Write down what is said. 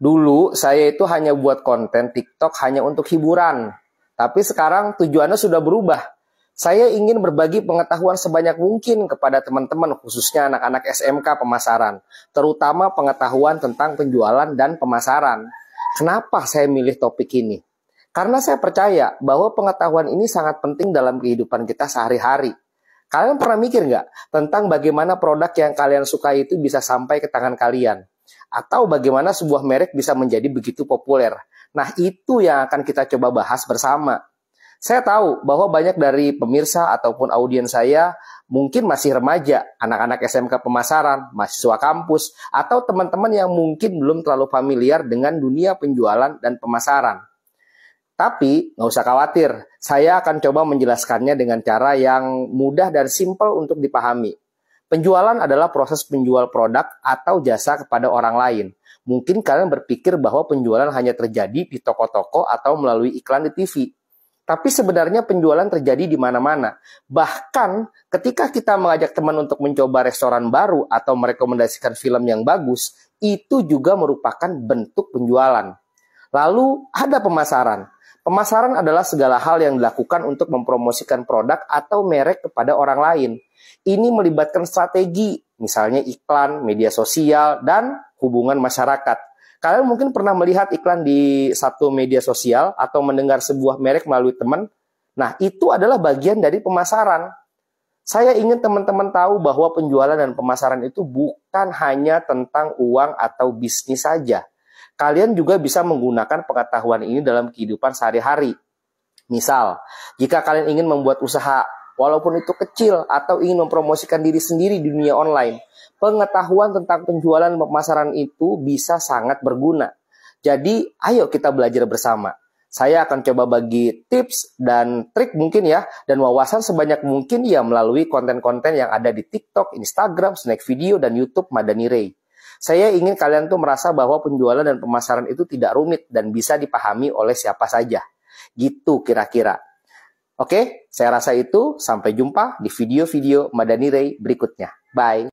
Dulu saya itu hanya buat konten TikTok hanya untuk hiburan. Tapi sekarang tujuannya sudah berubah. Saya ingin berbagi pengetahuan sebanyak mungkin kepada teman-teman khususnya anak-anak SMK pemasaran, terutama pengetahuan tentang penjualan dan pemasaran. Kenapa saya milih topik ini? Karena saya percaya bahwa pengetahuan ini sangat penting dalam kehidupan kita sehari-hari. Kalian pernah mikir nggak tentang bagaimana produk yang kalian suka itu bisa sampai ke tangan kalian? atau bagaimana sebuah merek bisa menjadi begitu populer. Nah, itu yang akan kita coba bahas bersama. Saya tahu bahwa banyak dari pemirsa ataupun audiens saya mungkin masih remaja, anak-anak SMK pemasaran, mahasiswa kampus, atau teman-teman yang mungkin belum terlalu familiar dengan dunia penjualan dan pemasaran. Tapi nggak usah khawatir, saya akan coba menjelaskannya dengan cara yang mudah dan simple untuk dipahami. Penjualan adalah proses penjual produk atau jasa kepada orang lain. Mungkin kalian berpikir bahwa penjualan hanya terjadi di toko-toko atau melalui iklan di TV. Tapi sebenarnya penjualan terjadi di mana-mana. Bahkan ketika kita mengajak teman untuk mencoba restoran baru atau merekomendasikan film yang bagus, itu juga merupakan bentuk penjualan. Lalu ada pemasaran. Pemasaran adalah segala hal yang dilakukan untuk mempromosikan produk atau merek kepada orang lain. Ini melibatkan strategi, misalnya iklan, media sosial, dan hubungan masyarakat. Kalian mungkin pernah melihat iklan di satu media sosial atau mendengar sebuah merek melalui teman. Nah, itu adalah bagian dari pemasaran. Saya ingin teman-teman tahu bahwa penjualan dan pemasaran itu bukan hanya tentang uang atau bisnis saja, kalian juga bisa menggunakan pengetahuan ini dalam kehidupan sehari-hari. Misal, jika kalian ingin membuat usaha, walaupun itu kecil atau ingin mempromosikan diri sendiri di dunia online, pengetahuan tentang penjualan pemasaran itu bisa sangat berguna. Jadi, ayo kita belajar bersama. Saya akan coba bagi tips dan trik mungkin ya, dan wawasan sebanyak mungkin ya melalui konten-konten yang ada di TikTok, Instagram, Snack Video, dan YouTube Madani Ray. Saya ingin kalian tuh merasa bahwa penjualan dan pemasaran itu tidak rumit dan bisa dipahami oleh siapa saja. Gitu kira-kira. Oke, saya rasa itu. Sampai jumpa di video-video Madani Ray berikutnya. Bye.